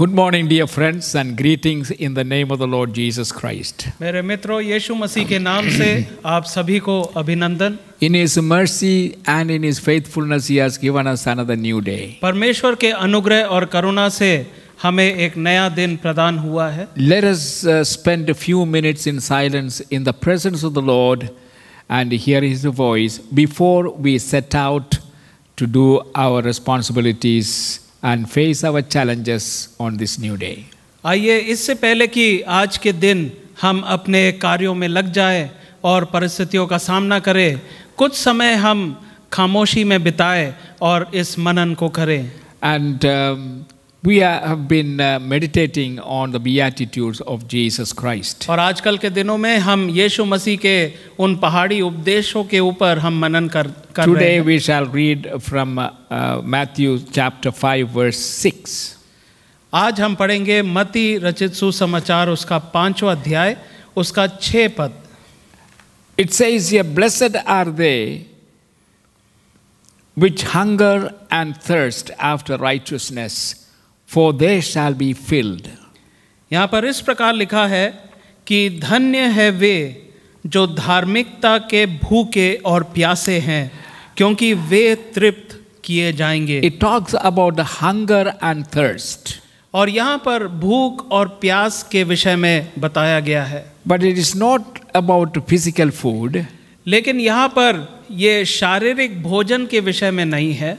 Good morning, dear friends, and greetings in the name of the Lord Jesus Christ. मेरे मित्रों यीशु मसीह के नाम से आप सभी को अभिनंदन In his mercy and in his faithfulness he has given us another new day. परमेश्वर के अनुग्रह और करुणा से हमें एक नया दिन प्रदान हुआ है. Let us uh, spend a few minutes in silence in the presence of the Lord and hear his voice before we set out to do our responsibilities and face our challenges on this new day. आइए इससे पहले कि आज के दिन हम अपने कार्यों में लग जाए और परिस्थितियों का सामना करें कुछ समय हम खामोशी में बिताए और इस मनन को करें and We have been uh, meditating on the beatitudes of Jesus Christ. और आजकल के दिनों में हम यीशु मसीह के उन पहाड़ी उपदेशों के ऊपर हम मनन कर कर Today रहे हैं। we shall read from uh, uh, Matthew chapter 5 verse 6. आज हम पढ़ेंगे मती रचित सुसमाचार उसका पांचवा अध्याय उसका छह पद It says here, blessed are they which hunger and thirst after righteousness for they shall be filled यहाँ पर इस प्रकार लिखा है कि धन्य है वे जो धार्मिकता के भूखे और प्यासे हैं क्योंकि वे तृप्त किए जाएंगे it talks about hunger and thirst और यहाँ पर भूख और प्यास के विषय में बताया गया है but it is not about physical food लेकिन यहाँ पर ये शारीरिक भोजन के विषय में नहीं है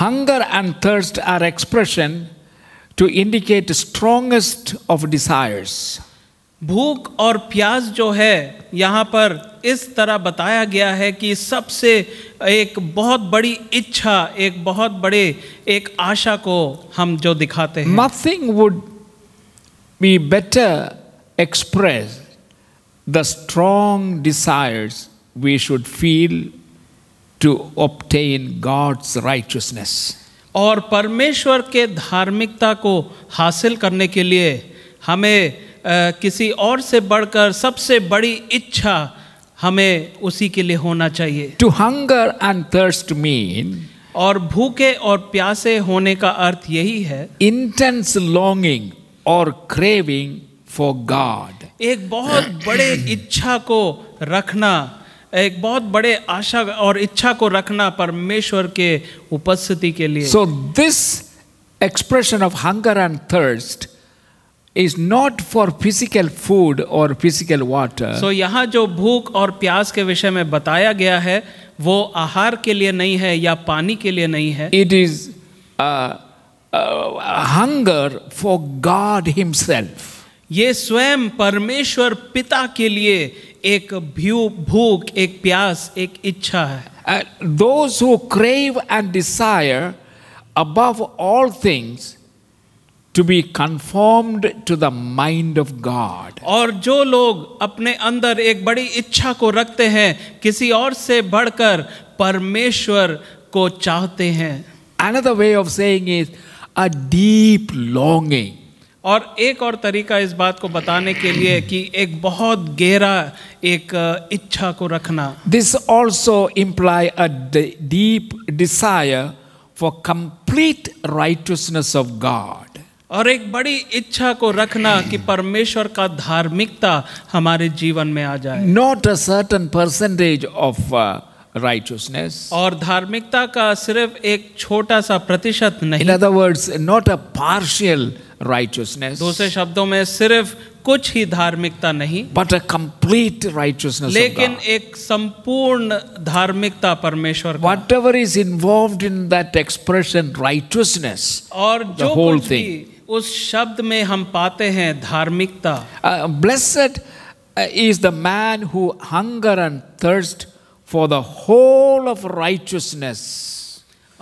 hunger and thirst are expression to indicate strongest of desires. भूख और प्यास जो है यहाँ पर इस तरह बताया गया है कि सबसे एक बहुत बड़ी इच्छा एक बहुत बड़े एक आशा को हम जो दिखाते हैं nothing would be better express the strong desires we should feel to obtain God's righteousness और परमेश्वर के धार्मिकता को हासिल करने के लिए हमें आ, किसी और से बढ़कर सबसे बड़ी इच्छा हमें उसी के लिए होना चाहिए to hunger and thirst mean और भूखे और प्यासे होने का अर्थ यही है इंटेंस लॉन्गिंग और क्रेविंग फॉर गॉड एक बहुत बड़े इच्छा को रखना एक बहुत बड़े आशा और इच्छा को रखना परमेश्वर के उपस्थिति के लिए so this expression of hunger and thirst is not for physical food और फिजिकल वाटर सो यहाँ जो भूख और प्यास के विषय में बताया गया है वो आहार के लिए नहीं है या पानी के लिए नहीं है it is hunger for God himself ये स्वयं परमेश्वर पिता के लिए एक भ्यू भूख एक प्यास एक इच्छा है those who crave and desire above all things to be conformed to the mind of God. और जो लोग अपने अंदर एक बड़ी इच्छा को रखते हैं किसी और से बढ़कर परमेश्वर को चाहते हैं Another way of saying is a deep longing. और एक और तरीका इस बात को बताने के लिए कि एक बहुत गहरा एक इच्छा को रखना this also imply a deep desire for complete rightness of God और एक बड़ी इच्छा को रखना कि परमेश्वर का धार्मिकता हमारे जीवन में आ जाए not a certain percentage of righteousness. और धार्मिकता का सिर्फ एक छोटा सा प्रतिशत नहीं In other words, not a partial दूसरे शब्दों में सिर्फ कुछ ही धार्मिकता नहीं बट अ कंप्लीट राइचुअसनेस लेकिन एक संपूर्ण धार्मिकता परमेश्वर whatever is involve in that expression rightness और जो होल थिंग उस शब्द में हम पाते हैं धार्मिकता blessed is the man who hunger and thirst for the whole of righteousness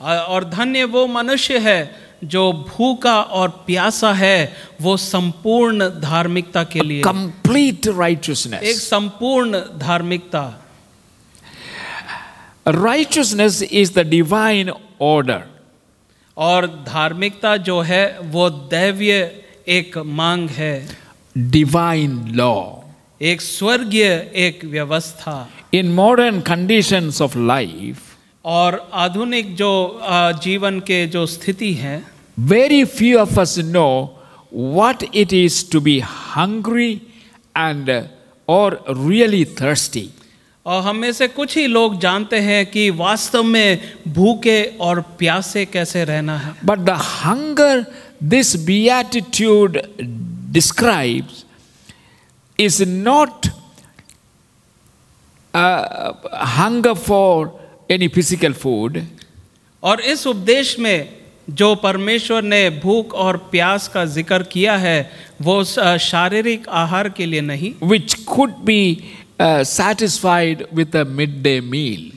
और धन्य वो मनुष्य है जो भूखा और प्यासा है वो संपूर्ण धार्मिकता के लिए कंप्लीट राइचियसनेस एक संपूर्ण धार्मिकता righteousness is the divine order और धार्मिकता जो है वो दैवीय एक मांग है डिवाइन लॉ एक स्वर्गीय एक व्यवस्था in modern condition of life और आधुनिक जो जीवन के जो स्थिति है very few of us know what it is to be hungry and और रियली थर्स्टी और हम में से कुछ ही लोग जानते हैं कि वास्तव में भूखे और प्यासे कैसे रहना है but the hunger this beatitude describes is not hunger for any physical food और इस उपदेश में जो परमेश्वर ने भूख और प्यास का जिक्र किया है वो uh, शारीरिक आहार के लिए नहीं which could be satisfied with a mid day meal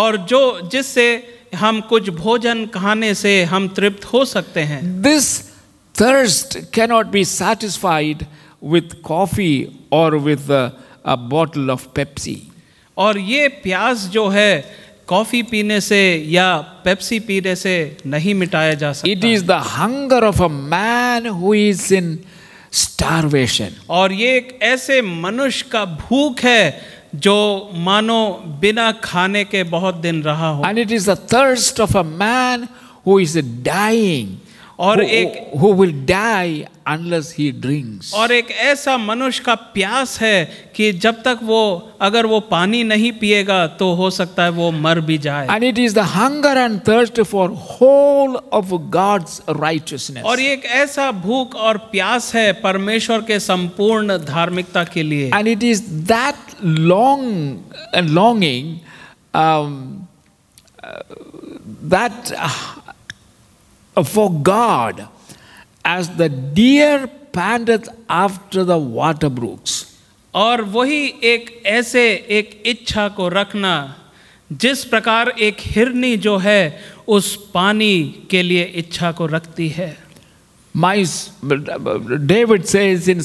और जो जिससे हम कुछ भोजन खाने से हम तृप्त हो सकते हैं this thirst cannot be satisfied with coffee और with a bottle of Pepsi और ये प्यास जो है कॉफी पीने से या पेप्सी पीने से नहीं मिटाया जा सकता it is the hunger of a man who is in starvation और ये एक ऐसे मनुष्य का भूख है जो मानो बिना खाने के बहुत दिन रहा हो and it is the thirst of a man who is dying और एक who will die unless he drinks और एक ऐसा मनुष्य का प्यास है कि जब तक वो अगर वो पानी नहीं पिएगा तो हो सकता है वो मर भी जाए and it is the hunger and thirst for whole of God's righteousness और एक ऐसा भूख और प्यास है परमेश्वर के संपूर्ण धार्मिकता के लिए and it is that long longing that Uh, for God, as the deer panteth after the water brooks. और वही एक ऐसे एक इच्छा को रखना जिस प्रकार एक हिरनी जो है उस पानी के लिए इच्छा को रखती है माई डेविड से in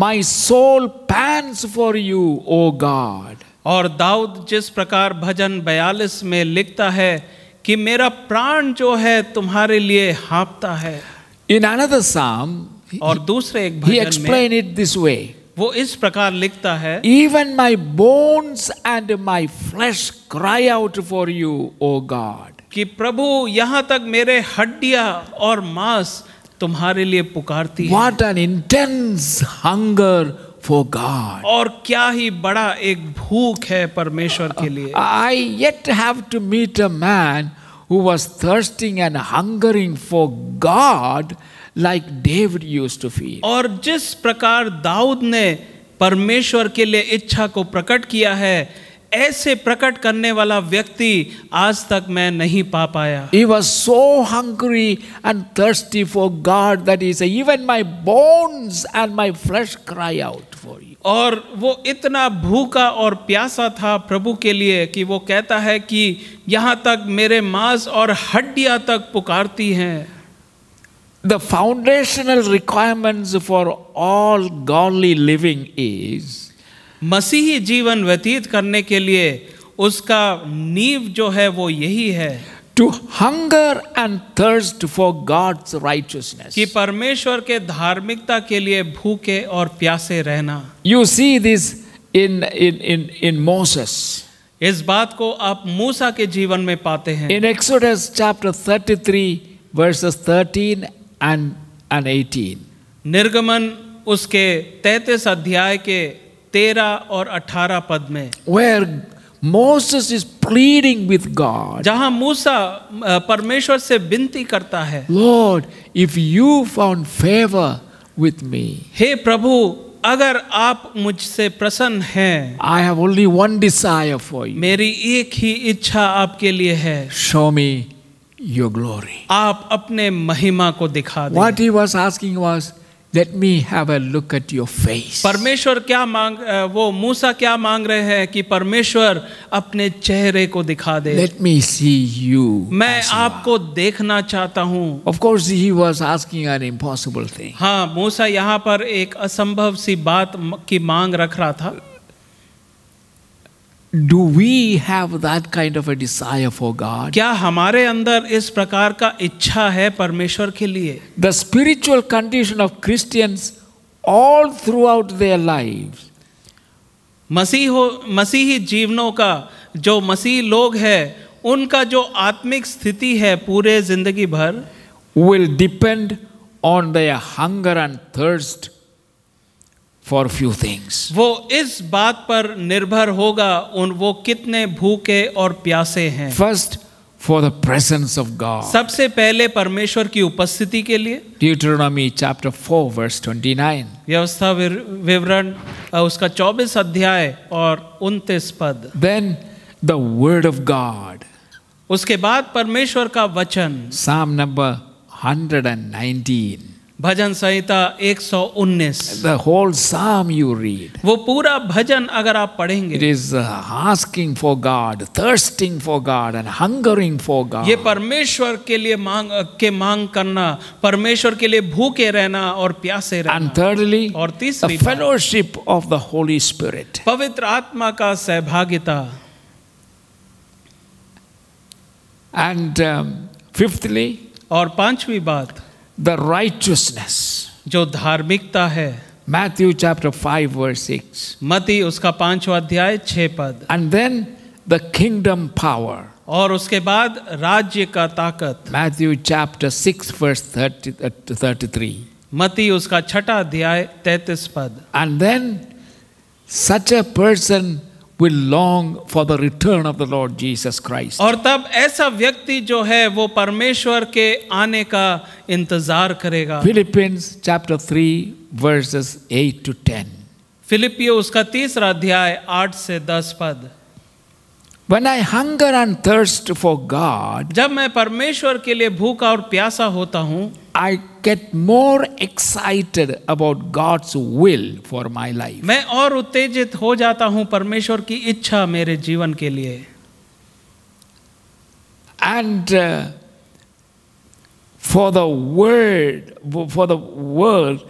my soul pants for you O God और दाऊद जिस प्रकार भजन बयालीस में लिखता है कि मेरा प्राण जो है तुम्हारे लिए हाँपता है इन अनदर साम और दूसरे एक भजन एक्सप्लेन इट दिस वे वो इस प्रकार लिखता है even my bones and my flesh cry out for you O God कि प्रभु यहां तक मेरे हड्डियां और मांस तुम्हारे लिए पुकारती है what an intense hunger for God और क्या ही बड़ा एक भूख है परमेश्वर के लिए I yet have to meet a man who was thirsting and hungering for God like David use to feel और जिस प्रकार दाऊद ने परमेश्वर के लिए इच्छा को प्रकट किया है ऐसे प्रकट करने वाला व्यक्ति आज तक मैं नहीं पा पाया he was so hungry and thirsty for God that is even my bones and my flesh cry out और वो इतना भूखा और प्यासा था प्रभु के लिए कि वो कहता है कि यहाँ तक मेरे मांस और हड्डियाँ तक पुकारती हैं The foundational requirements for all godly living is मसीही जीवन व्यतीत करने के लिए उसका नींव जो है वो यही है to hunger and thirst for God's righteousness. कि परमेश्वर के धार्मिकता के लिए भूखे और प्यासे रहना. You see this in in in in Moses. इस बात को आप मूसा के जीवन में पाते हैं. In Exodus chapter 33 verses 13 and and 18. निर्गमन उसके 33 अध्याय के 13 और 18 पद में. Where Moses is pleading with God. जहां मूसा परमेश्वर से विनती करता है Lord, if you found favor with me. हे प्रभु अगर आप मुझसे प्रसन्न हैं I have only one desire for you. मेरी एक ही इच्छा आपके लिए है Show me your glory. आप अपने महिमा को दिखा दें What he was asking was, Let me have a look at your face. परमेश्वर क्या मांग वो मूसा क्या मांग रहे हैं कि परमेश्वर अपने चेहरे को दिखा दे Let me see you. मैं आपको देखना चाहता हूँ Of course he was asking an impossible thing. हाँ मूसा यहाँ पर एक असंभव सी बात की मांग रख रहा था do we have that kind of a desire for God क्या हमारे अंदर इस प्रकार का इच्छा है परमेश्वर के लिए the spiritual condition of Christians all throughout their life मसीह मसीही जीवनों का जो मसीह लोग है उनका जो आत्मिक स्थिति है पूरे जिंदगी भर will depend on their hunger and thirst for few things वो इस बात पर निर्भर होगा उन वो कितने भूखे और प्यासे हैं first for the presence of God सबसे पहले परमेश्वर की उपस्थिति के लिए ड्यूटरोनॉमी चैप्टर 4 वर्स नाइन व्यवस्था विवरण उसका चौबीस अध्याय और उन्तीस पद then the word of God उसके बाद परमेश्वर का वचन psalm number hundred and nineteen भजन संहिता एक सौ उन्नीस the whole psalm you read वो पूरा भजन अगर आप पढ़ेंगे it is asking for God thirsting for God and hungering for God ये परमेश्वर के लिए मांग के मांग करना परमेश्वर के लिए भूखे रहना और प्यासे रहना एंड थर्डली और तीसरी fellowship of the Holy Spirit पवित्र आत्मा का सहभागिता एंड फिफ्थली um, और पांचवी बात the righteousness जो धार्मिकता है Matthew chapter 5 verse 6 मती उसका पांचवा अध्याय 6 पद and then the kingdom power और उसके बाद राज्य का ताकत Matthew chapter 6 verse 30 33 मती उसका छठा अध्याय 33 पद and then such a person will long for the return of the Lord Jesus Christ. और तब ऐसा व्यक्ति जो है वो परमेश्वर के आने का इंतजार करेगा Philippians chapter three verses eight to ten. फिलिपियो उसका तीसरा अध्याय आठ से दस पद When I hunger and thirst for God, जब मैं परमेश्वर के लिए भूखा और प्यासा होता हूँ I get more excited about God's will for my life. मैं और उत्तेजित हो जाता हूँ परमेश्वर की इच्छा मेरे जीवन के लिए And uh, for the world, for the world,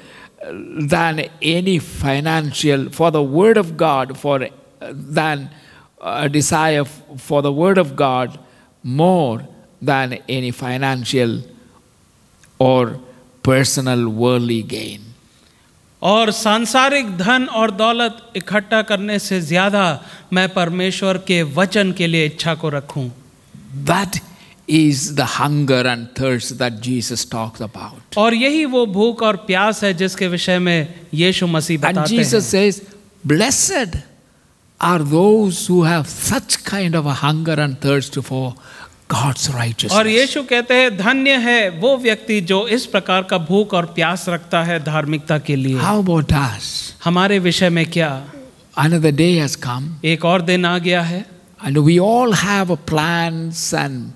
than any financial, for the word of God, for uh, than uh, a desire for the Word of God more than any financial or personal worldly gain. और सांसारिक धन और दौलत इकट्ठा करने से ज्यादा मैं परमेश्वर के वचन के लिए इच्छा को रखूं That is the hunger and thirst that Jesus talks about. और यही वो भूख और प्यास है जिसके विषय में यीशु मसीह बताते हैं And Jesus says, blessed are those who have such kind of a hunger and thirst for God's righteousness. और यीशु कहते हैं धन्य है वो व्यक्ति जो इस प्रकार का भूख और प्यास रखता है धार्मिकता के लिए How about us? हमारे विषय में क्या Another day has come. एक और दिन आ गया है And we all have plans and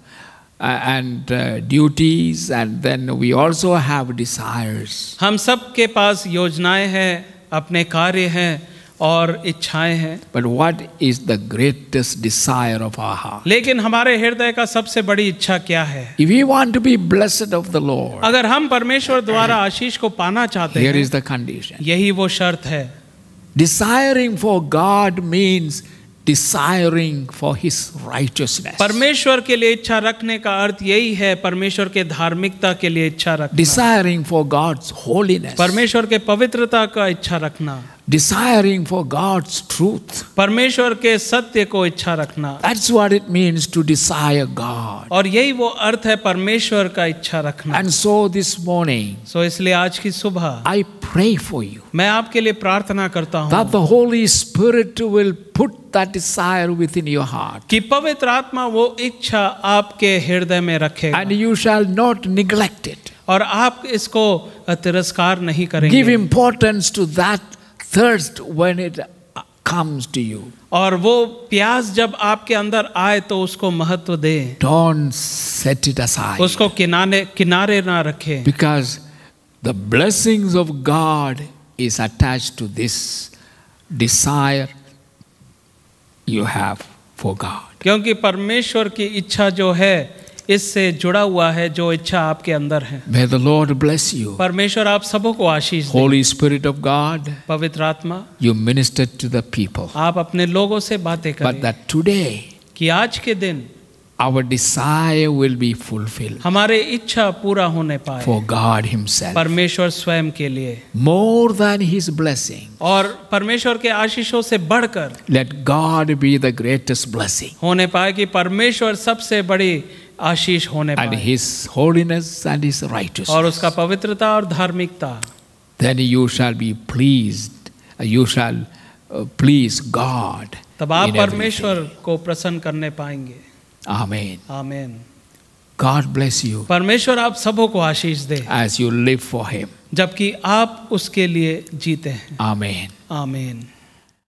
and uh, duties and then we also have desires हम सब के पास योजनाएं हैं अपने कार्य हैं और इच्छाएं हैं but what is the greatest desire of our heart लेकिन हमारे हृदय का सबसे बड़ी इच्छा क्या है if you want to be blessed of the Lord अगर हम परमेश्वर द्वारा आशीष को पाना चाहते हैं हियर इज द कंडीशन यही वो शर्त है desiring for God means desiring for his righteousness परमेश्वर के लिए इच्छा रखने का अर्थ यही है परमेश्वर के धार्मिकता के लिए इच्छा रखना डिजायरिंग फॉर गॉड्स होलीनेस परमेश्वर के पवित्रता का इच्छा रखना desiring for God's truth. parmeshwar ke satya ko ichha rakhna That's what it means to desire God. aur yahi wo arth hai parmeshwar ka ichha rakhna And so this morning, so isliye aaj ki subah I pray for you. main aapke liye प्रार्थना karta hu That the Holy Spirit will put that desire within your heart. ki pavitra atma wo ichha aapke hriday mein rakhega And you shall not neglect it. और आप इसको तिरस्कार नहीं करेंगे Give importance to that thirst when it comes to you. और वो प्यास जब आपके अंदर आए तो उसको महत्व दे डोंट सेट इट aside. उसको किनारे किनारे ना रखे because the blessing of God is attach to this desire you have for God क्योंकि परमेश्वर की इच्छा जो है इससे जुड़ा हुआ है जो इच्छा आपके अंदर है May the Lord bless you. परमेश्वर आप सबों को आशीष दे Holy Spirit of God. पवित्र आत्मा You minister to the people. आप अपने लोगों से बातें करें But that today कि आज के दिन our desire will be fulfilled. हमारे इच्छा पूरा होने पाए For God himself. परमेश्वर स्वयं के लिए More than his blessing. और परमेश्वर के आशीषों से बढ़कर Let God be the greatest blessing. होने पाए कि परमेश्वर सबसे बड़ी आशीष होने पाए। and his holiness and his righteousness और उसका पवित्रता और धार्मिकता then you shall be pleased you shall please god तब आप परमेश्वर को प्रसन्न करने पाएंगे आमेन आमेन God bless you. परमेश्वर आप सबों को आशीष दे As you live for him. जबकि आप उसके लिए जीते हैं Amen. Amen.